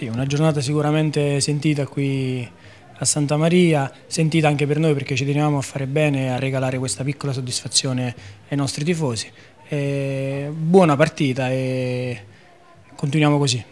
Sì, una giornata sicuramente sentita qui a Santa Maria, sentita anche per noi perché ci teniamo a fare bene e a regalare questa piccola soddisfazione ai nostri tifosi. E buona partita e continuiamo così.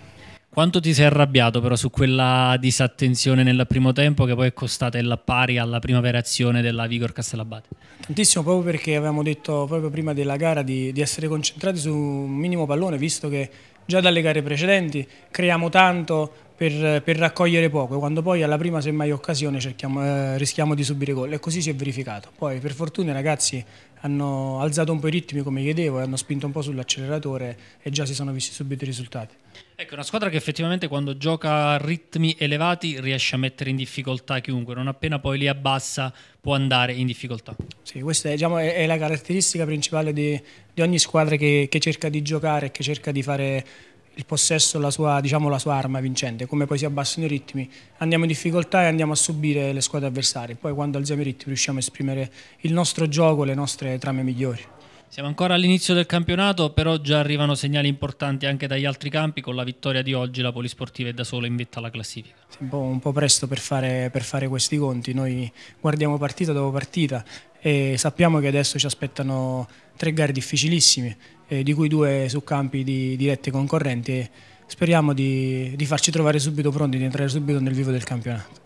Quanto ti sei arrabbiato però su quella disattenzione nel primo tempo che poi è costata il pari alla primavera azione della Vigor Castellabate? Tantissimo, proprio perché avevamo detto proprio prima della gara di, di essere concentrati su un minimo pallone, visto che già dalle gare precedenti, creiamo tanto, per, per, raccogliere poco, quando poi alla prima semmai occasione eh, rischiamo di subire gol e così si è verificato. Poi per fortuna i ragazzi hanno alzato un po' i ritmi come chiedevo e hanno spinto un po' sull'acceleratore e già si sono visti subito i risultati. Ecco, una squadra che effettivamente quando gioca a ritmi elevati riesce a mettere in difficoltà chiunque, non appena poi li abbassa può andare in difficoltà. Sì, questa è, diciamo, è la caratteristica principale di, di ogni squadra che, che, cerca di giocare, che cerca di fare il possesso la sua, diciamo, la sua arma vincente, come poi si abbassano i ritmi, andiamo in difficoltà e andiamo a subire le squadre avversarie, poi quando alziamo i ritmi riusciamo a esprimere il nostro gioco, le nostre trame migliori. Siamo ancora all'inizio del campionato, però già arrivano segnali importanti anche dagli altri campi. Con la vittoria di oggi la Polisportiva è da sola in vetta alla classifica. un, po', un po' presto per fare, per fare, questi conti. Noi guardiamo partita dopo partita, e sappiamo che adesso ci aspettano tre gare difficilissime, eh, di cui due su campi di diretti concorrenti e speriamo di, di farci trovare subito pronti, di entrare subito nel vivo del campionato.